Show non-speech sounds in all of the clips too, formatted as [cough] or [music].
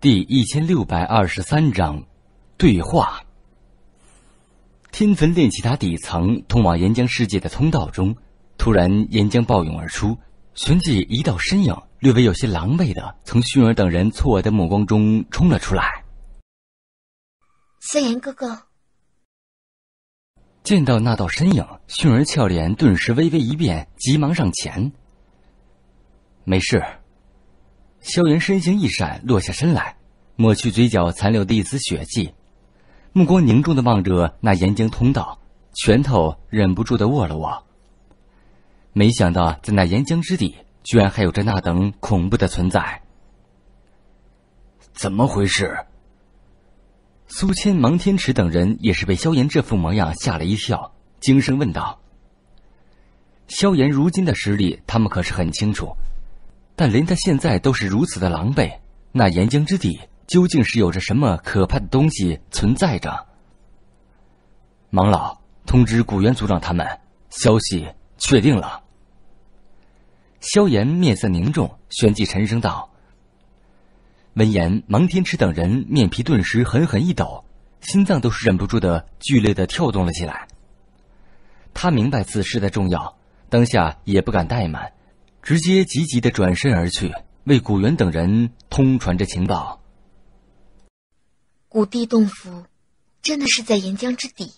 第一千六百二十三章对话。天坟炼气塔底层通往岩浆世界的通道中，突然岩浆暴涌而出，旋即一道身影略微有些狼狈的从旭儿等人错愕的目光中冲了出来。司言哥哥，见到那道身影，旭儿俏脸顿时微微一变，急忙上前。没事。萧炎身形一闪，落下身来，抹去嘴角残留的一丝血迹，目光凝重的望着那岩浆通道，拳头忍不住的握了握。没想到在那岩浆之底，居然还有着那等恐怖的存在。怎么回事？苏谦、芒天池等人也是被萧炎这副模样吓了一跳，惊声问道：“萧炎如今的实力，他们可是很清楚。”但连他现在都是如此的狼狈，那岩浆之地究竟是有着什么可怕的东西存在着？王老，通知古元族长他们，消息确定了。萧炎面色凝重，旋即沉声道。闻言，蒙天池等人面皮顿时狠狠一抖，心脏都是忍不住的剧烈的跳动了起来。他明白此事的重要，当下也不敢怠慢。直接急急的转身而去，为古元等人通传着情报。古地洞府，真的是在岩浆之底。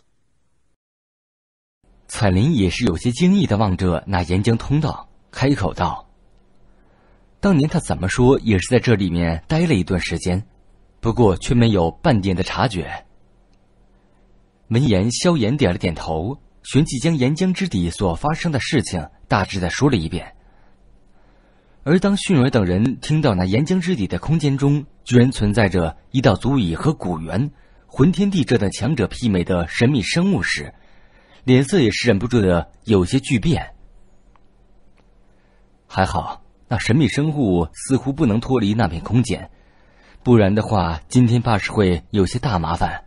彩林也是有些惊异的望着那岩浆通道，开口道：“当年他怎么说也是在这里面待了一段时间，不过却没有半点的察觉。”闻言，萧炎点了点头，旋即将岩浆之底所发生的事情大致的说了一遍。而当迅儿等人听到那岩浆之底的空间中居然存在着一道足以和古猿、魂天地这等强者媲美的神秘生物时，脸色也是忍不住的有些巨变。还好，那神秘生物似乎不能脱离那片空间，不然的话，今天怕是会有些大麻烦。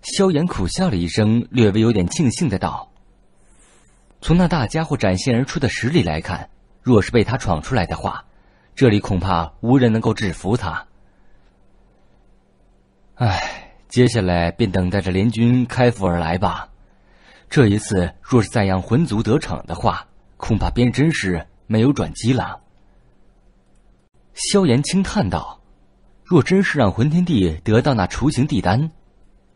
萧炎苦笑了一声，略微有点庆幸的道：“从那大家伙展现而出的实力来看。”若是被他闯出来的话，这里恐怕无人能够制服他。唉，接下来便等待着联军开赴而来吧。这一次若是再让魂族得逞的话，恐怕便真是没有转机了。萧炎轻叹道：“若真是让魂天帝得到那雏形地丹，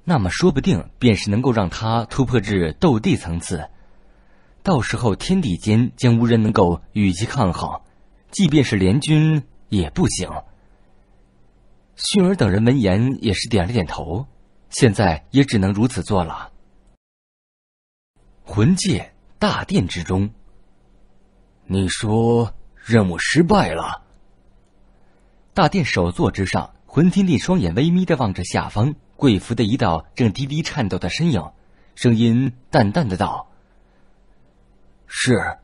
那么说不定便是能够让他突破至斗帝层次。”到时候天地间将无人能够与其抗衡，即便是联军也不行。迅儿等人闻言也是点了点头，现在也只能如此做了。魂界大殿之中，你说任务失败了？大殿首座之上，魂天帝双眼微眯的望着下方跪伏的一道正低低颤抖的身影，声音淡淡的道。是，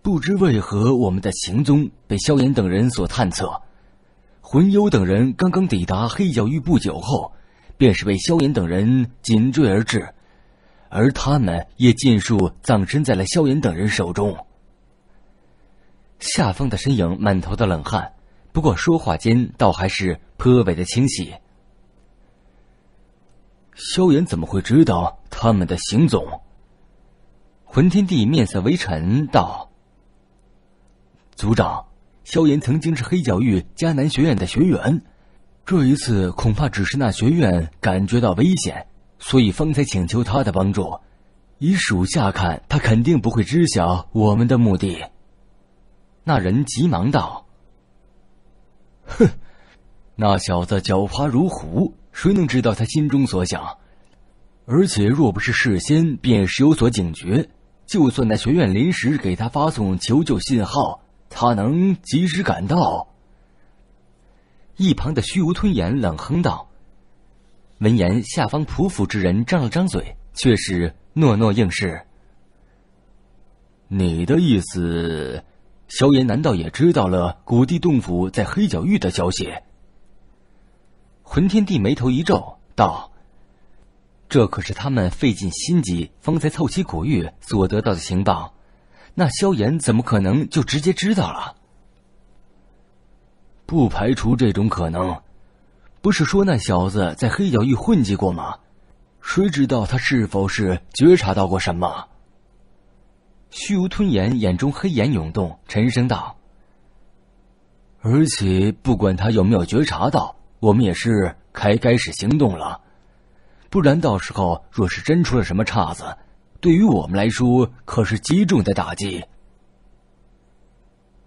不知为何我们的行踪被萧炎等人所探测，魂幽等人刚刚抵达黑角域不久后，便是被萧炎等人紧追而至，而他们也尽数葬身在了萧炎等人手中。下方的身影满头的冷汗，不过说话间倒还是颇为的清晰。萧炎怎么会知道他们的行踪？魂天帝面色微沉，道：“族长，萧炎曾经是黑角域迦南学院的学员，这一次恐怕只是那学院感觉到危险，所以方才请求他的帮助。以属下看，他肯定不会知晓我们的目的。”那人急忙道：“哼，那小子狡猾如虎，谁能知道他心中所想？而且若不是事先，便是有所警觉。”就算那学院临时给他发送求救信号，他能及时赶到？一旁的虚无吞炎冷哼道。闻言，下方匍匐之人张了张嘴，却是诺诺应是。你的意思，萧炎难道也知道了古地洞府在黑角域的消息？魂天帝眉头一皱，道。这可是他们费尽心机方才凑齐古玉所得到的情报，那萧炎怎么可能就直接知道了？不排除这种可能。不是说那小子在黑角域混迹过吗？谁知道他是否是觉察到过什么？虚无吞炎眼中黑炎涌动，沉声道：“而且不管他有没有觉察到，我们也是该开始行动了。”不然到时候，若是真出了什么岔子，对于我们来说可是极重的打击。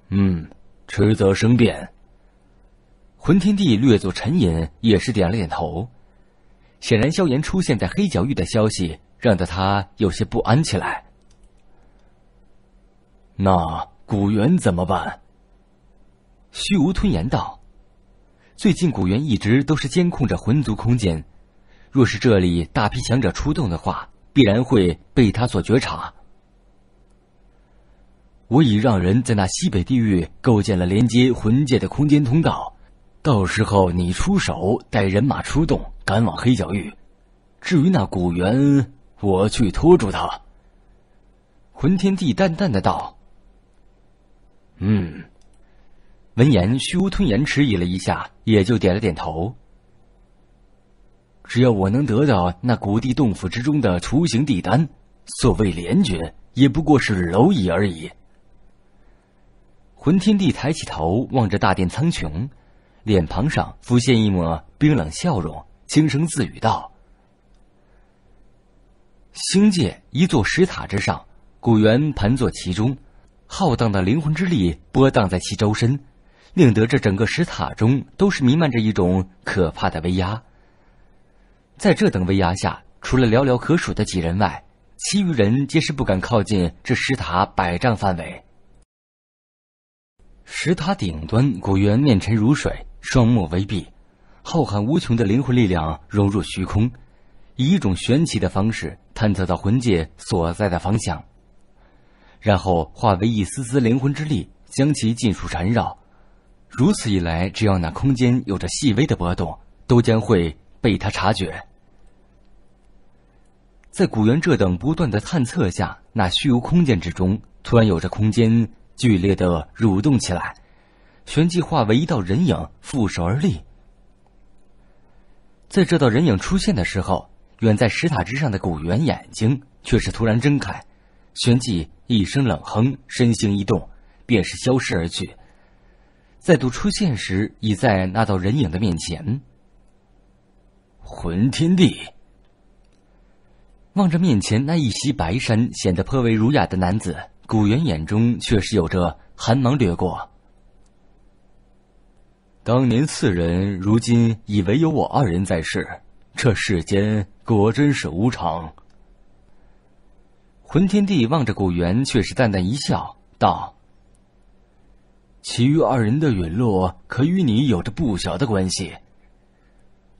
嗯，迟则生变。魂天帝略作沉吟，也是点了点头。显然，萧炎出现在黑角域的消息，让得他有些不安起来。那古猿怎么办？虚无吞言道：“最近古猿一直都是监控着魂族空间。”若是这里大批强者出动的话，必然会被他所觉察。我已让人在那西北地域构建了连接魂界的空间通道，到时候你出手带人马出动，赶往黑角域。至于那古猿，我去拖住他。”魂天帝淡淡的道。“嗯。”闻言，虚无吞炎迟疑了一下，也就点了点头。只要我能得到那古地洞府之中的雏形地丹，所谓联军也不过是蝼蚁而已。混天帝抬起头，望着大殿苍穹，脸庞上浮现一抹冰冷笑容，轻声自语道：“星界一座石塔之上，古猿盘坐其中，浩荡的灵魂之力波荡在其周身，令得这整个石塔中都是弥漫着一种可怕的威压。”在这等威压下，除了寥寥可数的几人外，其余人皆是不敢靠近这石塔百丈范围。石塔顶端，古猿面沉如水，双目微闭，浩瀚无穷的灵魂力量融入虚空，以一种玄奇的方式探测到魂界所在的方向，然后化为一丝丝灵魂之力，将其尽数缠绕。如此一来，只要那空间有着细微的波动，都将会。被他察觉，在古猿这等不断的探测下，那虚无空间之中突然有着空间剧烈的蠕动起来，旋即化为一道人影负手而立。在这道人影出现的时候，远在石塔之上的古猿眼睛却是突然睁开，旋即一声冷哼，身形一动，便是消失而去。再度出现时，已在那道人影的面前。魂天地。望着面前那一袭白衫，显得颇为儒雅的男子，古元眼中却是有着寒芒掠过。当年四人，如今已唯有我二人在世，这世间果真是无常。魂天帝望着古元，却是淡淡一笑，道：“其余二人的陨落，可与你有着不小的关系。”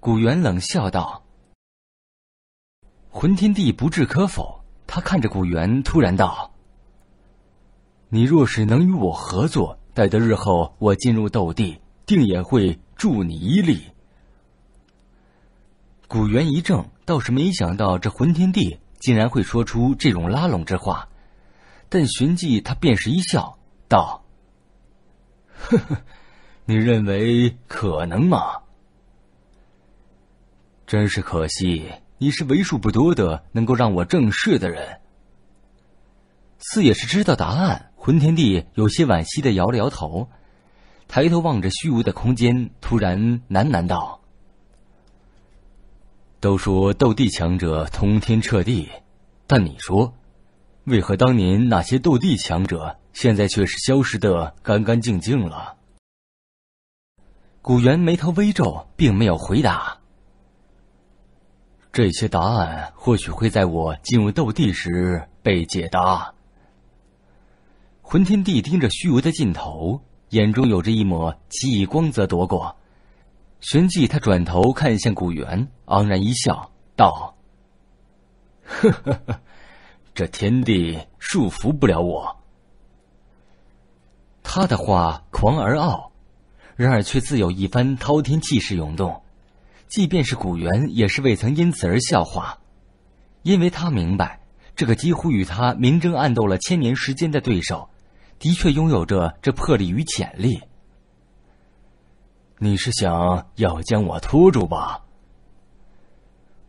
古元冷笑道：“魂天帝不置可否。”他看着古元，突然道：“你若是能与我合作，待得日后我进入斗帝，定也会助你一力。”古元一怔，倒是没想到这魂天帝竟然会说出这种拉拢之话，但寻迹他便是一笑，道：“呵 [laughs] 呵，你认为可能吗？”真是可惜，你是为数不多的能够让我正视的人。四也是知道答案，魂天帝有些惋惜的摇了摇头，抬头望着虚无的空间，突然喃喃道：“都说斗帝强者通天彻地，但你说，为何当年那些斗帝强者现在却是消失的干干净净了？”古猿眉头微皱，并没有回答。这些答案或许会在我进入斗帝时被解答。混天帝盯着虚无的尽头，眼中有着一抹奇异光泽夺过，旋即他转头看向古猿，昂然一笑，道：“呵呵呵，这天地束缚不了我。”他的话狂而傲，然而却自有一番滔天气势涌动。即便是古猿，也是未曾因此而笑话，因为他明白这个几乎与他明争暗斗了千年时间的对手，的确拥有着这魄力与潜力。你是想要将我拖住吧？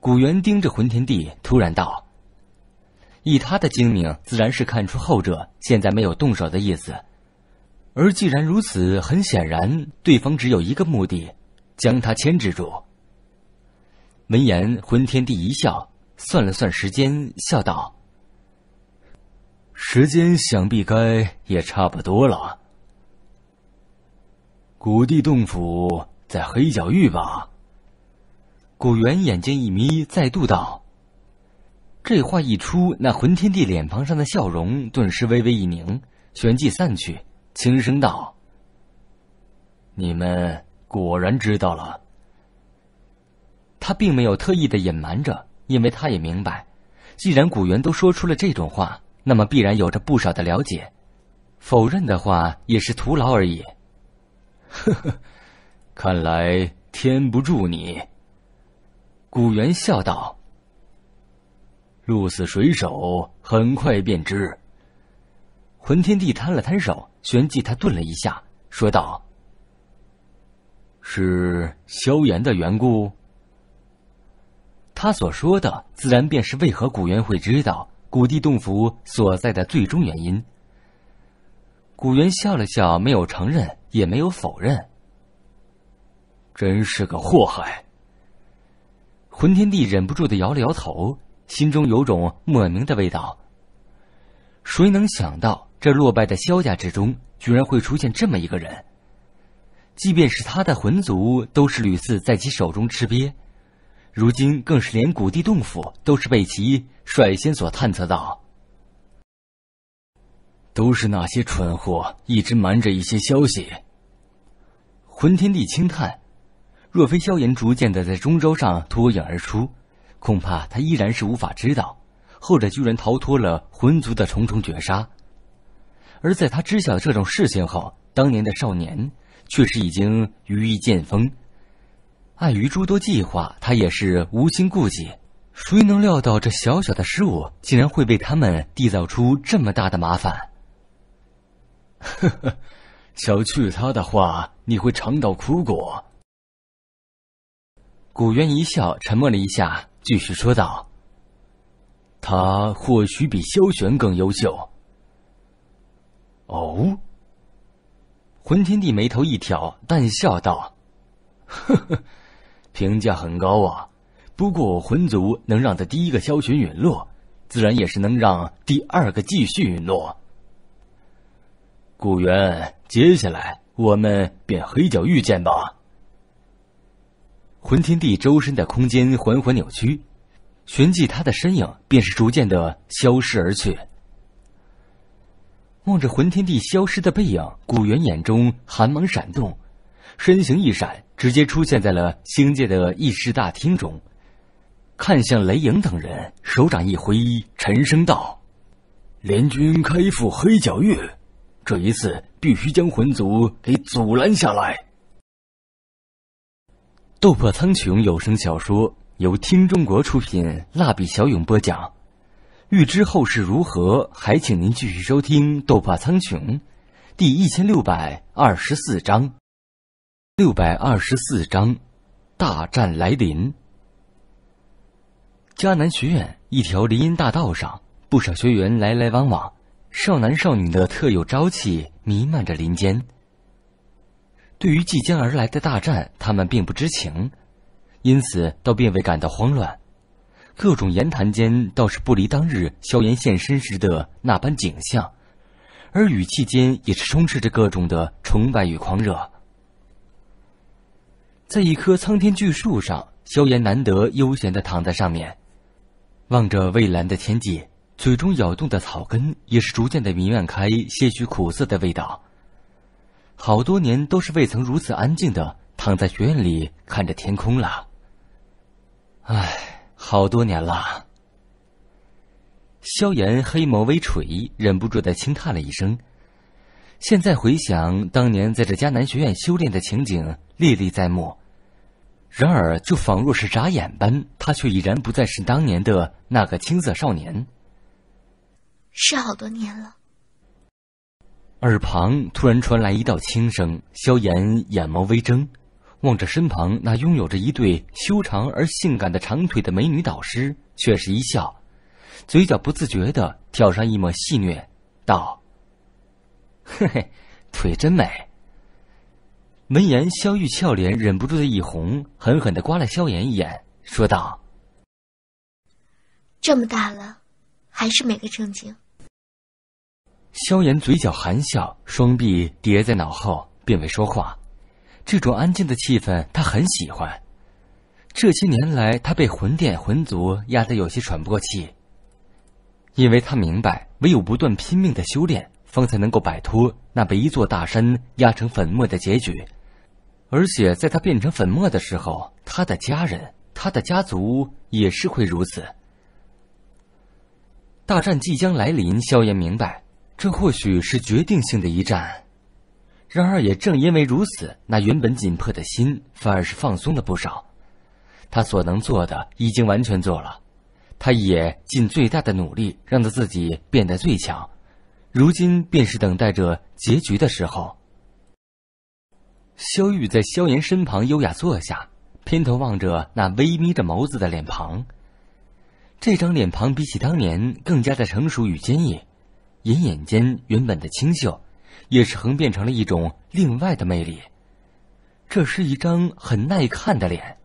古猿盯着浑天帝，突然道：“以他的精明，自然是看出后者现在没有动手的意思，而既然如此，很显然对方只有一个目的，将他牵制住。”闻言，混天帝一笑，算了算时间，笑道：“时间想必该也差不多了。”古地洞府在黑角域吧？古猿眼睛一眯，再度道：“这话一出，那混天帝脸庞上的笑容顿时微微一凝，旋即散去，轻声道：‘你们果然知道了。’”他并没有特意的隐瞒着，因为他也明白，既然古元都说出了这种话，那么必然有着不少的了解，否认的话也是徒劳而已。[laughs] 呵呵，看来天不助你。”古元笑道，“鹿死谁手，很快便知。”魂天帝摊了摊手，旋即他顿了一下，说道：“是萧炎的缘故。”他所说的自然便是为何古猿会知道古地洞府所在的最终原因。古猿笑了笑，没有承认，也没有否认。真是个祸害！魂天帝忍不住的摇了摇头，心中有种莫名的味道。谁能想到这落败的萧家之中，居然会出现这么一个人？即便是他的魂族，都是屡次在其手中吃瘪。如今更是连古地洞府都是被其率先所探测到，都是那些蠢货一直瞒着一些消息。魂天帝轻叹，若非萧炎逐渐的在中州上脱颖而出，恐怕他依然是无法知道，后者居然逃脱了魂族的重重绝杀。而在他知晓这种事情后，当年的少年却是已经羽翼渐丰。碍于诸多计划，他也是无心顾及。谁能料到这小小的失误，竟然会为他们缔造出这么大的麻烦？呵呵，小觑他的话，你会尝到苦果。古渊一笑，沉默了一下，继续说道：“他或许比萧玄更优秀。”哦，混天帝眉头一挑，淡笑道：“呵呵。”评价很高啊，不过魂族能让他第一个消群陨落，自然也是能让第二个继续陨落。古猿，接下来我们便黑角遇见吧。魂天帝周身的空间缓缓扭曲，旋即他的身影便是逐渐的消失而去。望着魂天帝消失的背影，古猿眼中寒芒闪动。身形一闪，直接出现在了星界的议事大厅中，看向雷影等人，手掌一挥，沉声道：“联军开赴黑角域，这一次必须将魂族给阻拦下来。”《斗破苍穹》有声小说由听中国出品，蜡笔小勇播讲。欲知后事如何，还请您继续收听《斗破苍穹》，第一千六百二十四章。六百二十四章，大战来临。迦南学院一条林荫大道上，不少学员来来往往，少男少女的特有朝气弥漫着林间。对于即将而来的大战，他们并不知情，因此倒并未感到慌乱。各种言谈间倒是不离当日萧炎现身时的那般景象，而语气间也是充斥着各种的崇拜与狂热。在一棵苍天巨树上，萧炎难得悠闲的躺在上面，望着蔚蓝的天际，嘴中咬动的草根也是逐渐的弥漫开些许苦涩的味道。好多年都是未曾如此安静的躺在学院里看着天空了。唉，好多年了。萧炎黑眸微垂，忍不住的轻叹了一声。现在回想当年在这迦南学院修炼的情景，历历在目。然而，就仿若是眨眼般，他却已然不再是当年的那个青涩少年。是好多年了。耳旁突然传来一道轻声，萧炎眼眸微睁，望着身旁那拥有着一对修长而性感的长腿的美女导师，却是一笑，嘴角不自觉的挑上一抹戏谑，道。嘿嘿，腿真美。闻言，萧玉俏脸忍不住的一红，狠狠的刮了萧炎一眼，说道：“这么大了，还是没个正经。”萧炎嘴角含笑，双臂叠在脑后，并未说话。这种安静的气氛他很喜欢。这些年来，他被魂殿魂族压得有些喘不过气，因为他明白，唯有不断拼命的修炼。方才能够摆脱那被一座大山压成粉末的结局，而且在他变成粉末的时候，他的家人、他的家族也是会如此。大战即将来临，萧炎明白，这或许是决定性的一战。然而，也正因为如此，那原本紧迫的心反而是放松了不少。他所能做的已经完全做了，他也尽最大的努力，让他自己变得最强。如今便是等待着结局的时候。萧玉在萧炎身旁优雅坐下，偏头望着那微眯着眸子的脸庞。这张脸庞比起当年更加的成熟与坚毅，隐隐间原本的清秀，也是横变成了一种另外的魅力。这是一张很耐看的脸。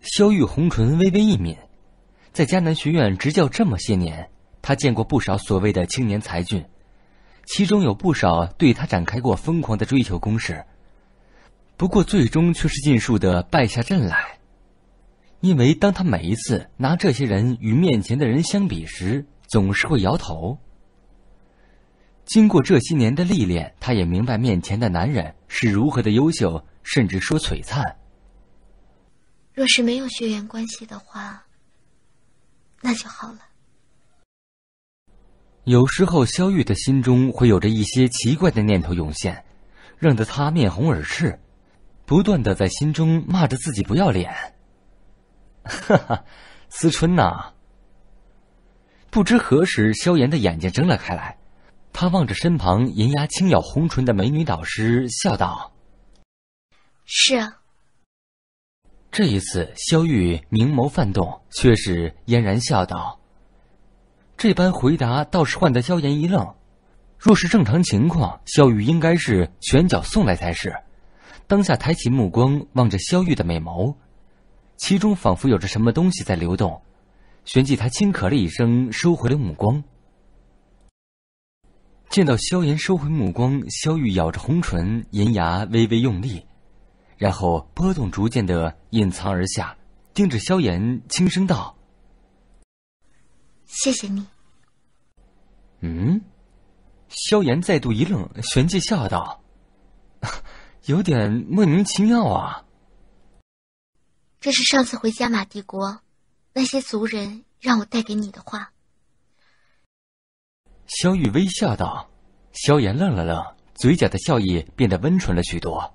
萧玉红唇微微一抿，在迦南学院执教这么些年。他见过不少所谓的青年才俊，其中有不少对他展开过疯狂的追求攻势。不过最终却是尽数的败下阵来，因为当他每一次拿这些人与面前的人相比时，总是会摇头。经过这些年的历练，他也明白面前的男人是如何的优秀，甚至说璀璨。若是没有血缘关系的话，那就好了。有时候，萧玉的心中会有着一些奇怪的念头涌现，让得他面红耳赤，不断的在心中骂着自己不要脸。哈哈，思春呐。不知何时，萧炎的眼睛睁了开来，他望着身旁银牙轻咬红唇的美女导师，笑道：“是啊。”这一次，萧玉明眸泛动，却是嫣然笑道。这般回答倒是换得萧炎一愣。若是正常情况，萧玉应该是拳脚送来才是。当下抬起目光望着萧玉的美眸，其中仿佛有着什么东西在流动。旋即他轻咳了一声，收回了目光。见到萧炎收回目光，萧玉咬着红唇，银牙微微用力，然后波动逐渐的隐藏而下，盯着萧炎轻声道：“谢谢你。”嗯，萧炎再度一愣，旋即笑道：“ [laughs] 有点莫名其妙啊。”这是上次回加马帝国，那些族人让我带给你的话。”萧玉微笑道。萧炎愣了愣，嘴角的笑意变得温纯了许多。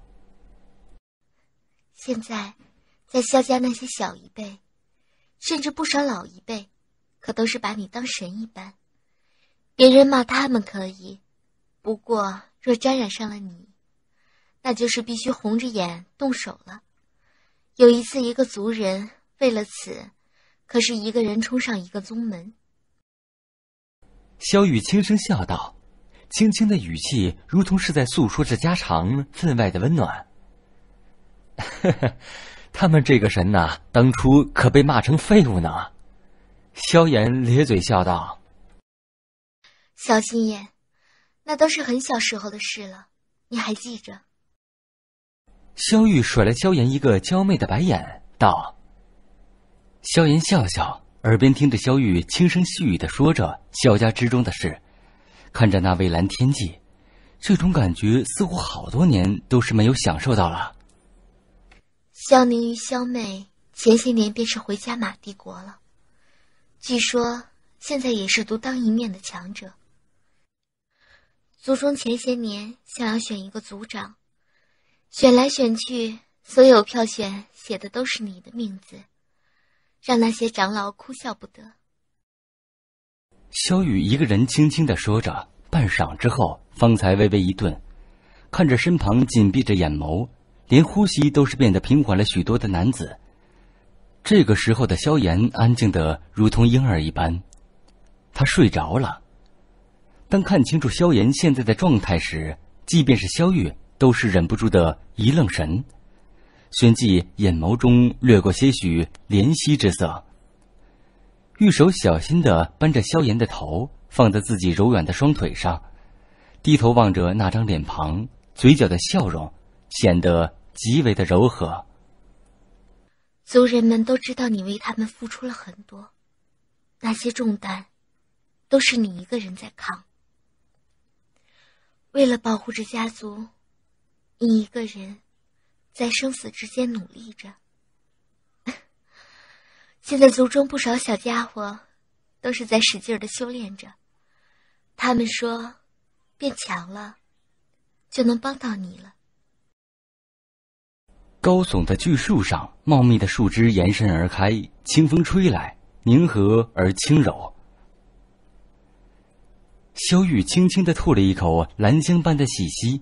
现在，在萧家那些小一辈，甚至不少老一辈，可都是把你当神一般。别人骂他们可以，不过若沾染上了你，那就是必须红着眼动手了。有一次，一个族人为了此，可是一个人冲上一个宗门。萧雨轻声笑道，轻轻的语气如同是在诉说着家常，分外的温暖。呵呵，他们这个神呐，当初可被骂成废物呢。萧炎咧嘴笑道。小心眼，那都是很小时候的事了，你还记着？萧玉甩了萧炎一个娇媚的白眼，道：“萧炎笑笑，耳边听着萧玉轻声细语的说着萧家之中的事，看着那蔚蓝天际，这种感觉似乎好多年都是没有享受到了。”萧宁与萧妹前些年便是回加马帝国了，据说现在也是独当一面的强者。族中前些年想要选一个族长，选来选去，所有票选写的都是你的名字，让那些长老哭笑不得。萧雨一个人轻轻的说着，半晌之后方才微微一顿，看着身旁紧闭着眼眸，连呼吸都是变得平缓了许多的男子。这个时候的萧炎安静的如同婴儿一般，他睡着了。当看清楚萧炎现在的状态时，即便是萧玉都是忍不住的一愣神，旋即眼眸中掠过些许怜惜之色。玉手小心的扳着萧炎的头，放在自己柔软的双腿上，低头望着那张脸庞，嘴角的笑容显得极为的柔和。族人们都知道你为他们付出了很多，那些重担，都是你一个人在扛。为了保护着家族，你一个人在生死之间努力着。[laughs] 现在族中不少小家伙都是在使劲的修炼着，他们说，变强了，就能帮到你了。高耸的巨树上，茂密的树枝延伸而开，清风吹来，宁和而轻柔。萧玉轻轻的吐了一口兰香般的气息，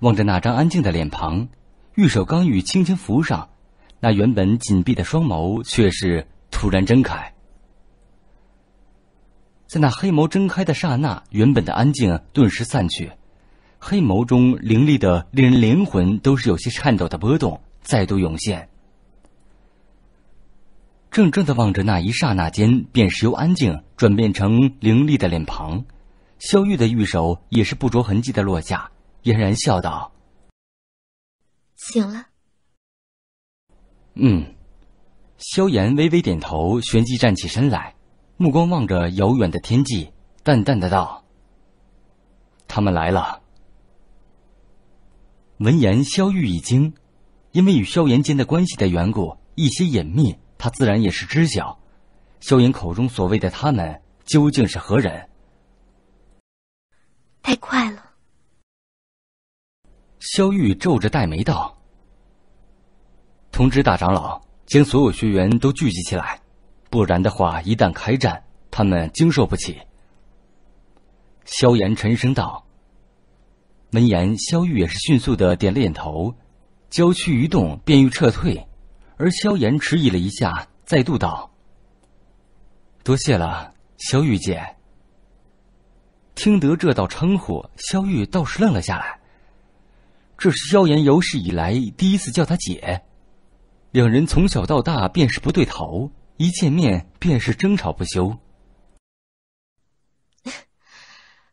望着那张安静的脸庞，玉手刚欲轻轻扶上，那原本紧闭的双眸却是突然睁开。在那黑眸睁开的刹那，原本的安静顿时散去，黑眸中凌厉的、令人灵魂都是有些颤抖的波动再度涌现。怔怔的望着那一刹那间，便是由安静转变成凌厉的脸庞。萧玉的玉手也是不着痕迹的落下，嫣然笑道：“醒了。”“嗯。”萧炎微微点头，旋即站起身来，目光望着遥远的天际，淡淡的道：“他们来了。”闻言，萧玉一惊，因为与萧炎间的关系的缘故，一些隐秘他自然也是知晓。萧炎口中所谓的“他们”，究竟是何人？太快了！萧玉皱着黛眉道：“通知大长老，将所有学员都聚集起来，不然的话，一旦开战，他们经受不起。”萧炎沉声道。闻言，萧玉也是迅速的点了点头，娇躯一动，便欲撤退，而萧炎迟疑了一下，再度道：“多谢了，萧玉姐。”听得这道称呼，萧玉倒是愣了下来。这是萧炎有史以来第一次叫他姐，两人从小到大便是不对头，一见面便是争吵不休。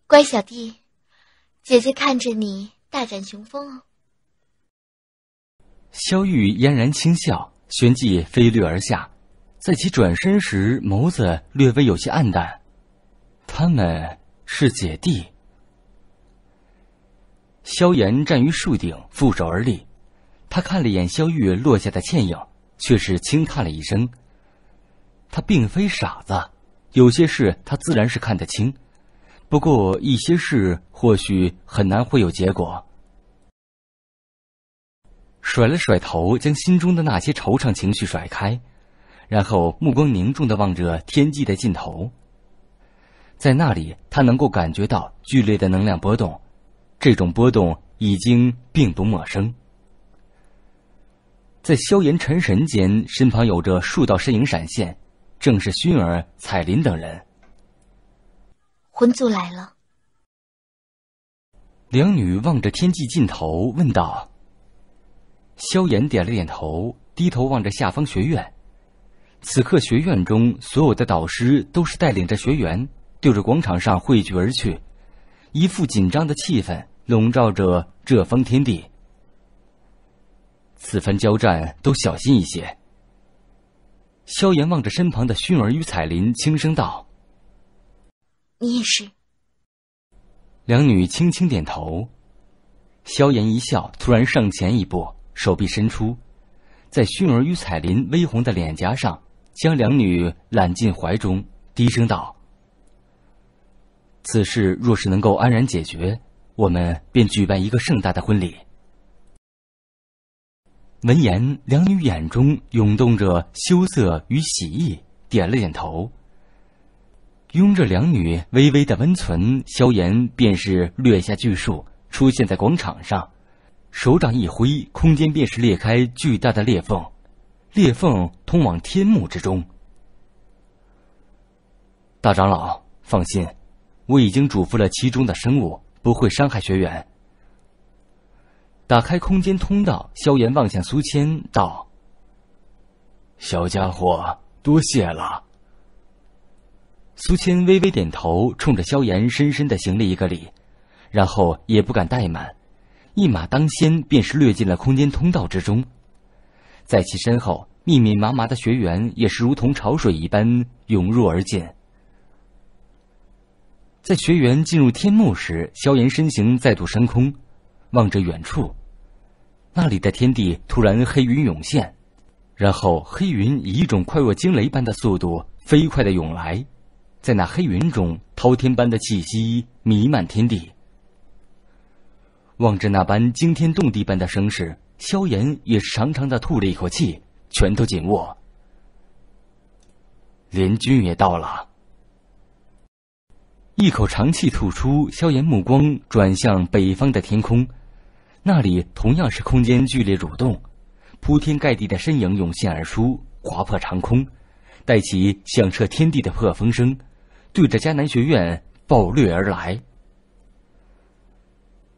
乖小弟，姐姐看着你大展雄风哦。萧玉嫣然轻笑，旋即飞掠而下，在其转身时，眸子略微有些暗淡。他们。是姐弟。萧炎站于树顶，负手而立，他看了一眼萧玉落下的倩影，却是轻叹了一声。他并非傻子，有些事他自然是看得清，不过一些事或许很难会有结果。甩了甩头，将心中的那些惆怅情绪甩开，然后目光凝重的望着天际的尽头。在那里，他能够感觉到剧烈的能量波动，这种波动已经并不陌生。在萧炎沉神间，身旁有着数道身影闪现，正是薰儿、彩林等人。魂族来了！两女望着天际尽头，问道。萧炎点了点头，低头望着下方学院。此刻，学院中所有的导师都是带领着学员。就着广场上汇聚而去，一副紧张的气氛笼罩着这方天地。此番交战，都小心一些。萧炎望着身旁的薰儿与彩鳞，轻声道：“你也是。”两女轻轻点头。萧炎一笑，突然上前一步，手臂伸出，在薰儿与彩鳞微红的脸颊上，将两女揽进怀中，低声道。此事若是能够安然解决，我们便举办一个盛大的婚礼。闻言，两女眼中涌动着羞涩与喜意，点了点头。拥着两女微微的温存，萧炎便是掠下巨树，出现在广场上，手掌一挥，空间便是裂开巨大的裂缝，裂缝通往天幕之中。大长老，放心。我已经嘱咐了，其中的生物不会伤害学员。打开空间通道，萧炎望向苏千道：“小家伙，多谢了。”苏千微微点头，冲着萧炎深深的行了一个礼，然后也不敢怠慢，一马当先便是掠进了空间通道之中，在其身后，密密麻麻的学员也是如同潮水一般涌入而进。在学员进入天幕时，萧炎身形再度升空，望着远处，那里的天地突然黑云涌现，然后黑云以一种快若惊雷般的速度飞快的涌来，在那黑云中，滔天般的气息弥漫天地。望着那般惊天动地般的声势，萧炎也长长的吐了一口气，拳头紧握。联军也到了。一口长气吐出，萧炎目光转向北方的天空，那里同样是空间剧烈蠕动，铺天盖地的身影涌现而出，划破长空，带起响彻天地的破风声，对着迦南学院暴掠而来。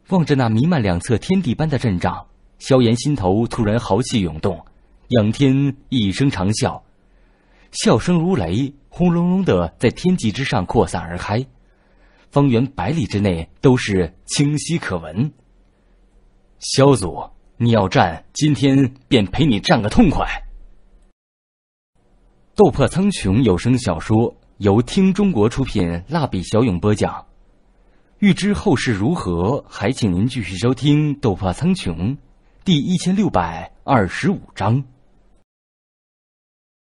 望着那弥漫两侧天地般的阵仗，萧炎心头突然豪气涌动，仰天一声长啸，笑声如雷，轰隆隆的在天际之上扩散而开。方圆百里之内都是清晰可闻。萧祖，你要战，今天便陪你战个痛快。《斗破苍穹》有声小说由听中国出品，蜡笔小勇播讲。欲知后事如何，还请您继续收听《斗破苍穹》第一千六百二十五章。